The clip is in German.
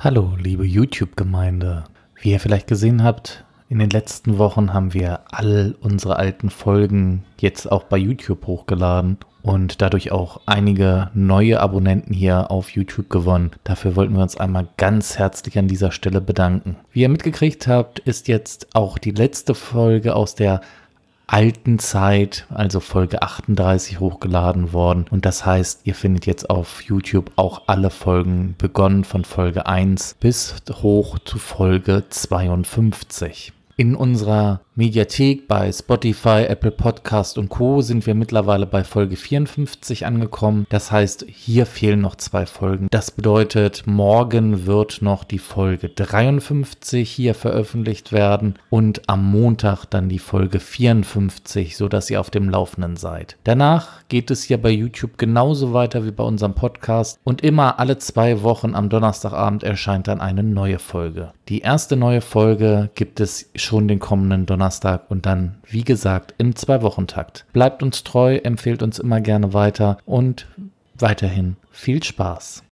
Hallo, liebe YouTube-Gemeinde. Wie ihr vielleicht gesehen habt, in den letzten Wochen haben wir all unsere alten Folgen jetzt auch bei YouTube hochgeladen und dadurch auch einige neue Abonnenten hier auf YouTube gewonnen. Dafür wollten wir uns einmal ganz herzlich an dieser Stelle bedanken. Wie ihr mitgekriegt habt, ist jetzt auch die letzte Folge aus der alten Zeit, also Folge 38, hochgeladen worden. Und das heißt, ihr findet jetzt auf YouTube auch alle Folgen begonnen von Folge 1 bis hoch zu Folge 52. In unserer Mediathek bei Spotify, Apple Podcast und Co. sind wir mittlerweile bei Folge 54 angekommen. Das heißt, hier fehlen noch zwei Folgen. Das bedeutet, morgen wird noch die Folge 53 hier veröffentlicht werden und am Montag dann die Folge 54, sodass ihr auf dem Laufenden seid. Danach geht es hier bei YouTube genauso weiter wie bei unserem Podcast und immer alle zwei Wochen am Donnerstagabend erscheint dann eine neue Folge. Die erste neue Folge gibt es schon schon den kommenden Donnerstag und dann, wie gesagt, im Zwei-Wochen-Takt. Bleibt uns treu, empfehlt uns immer gerne weiter und weiterhin viel Spaß.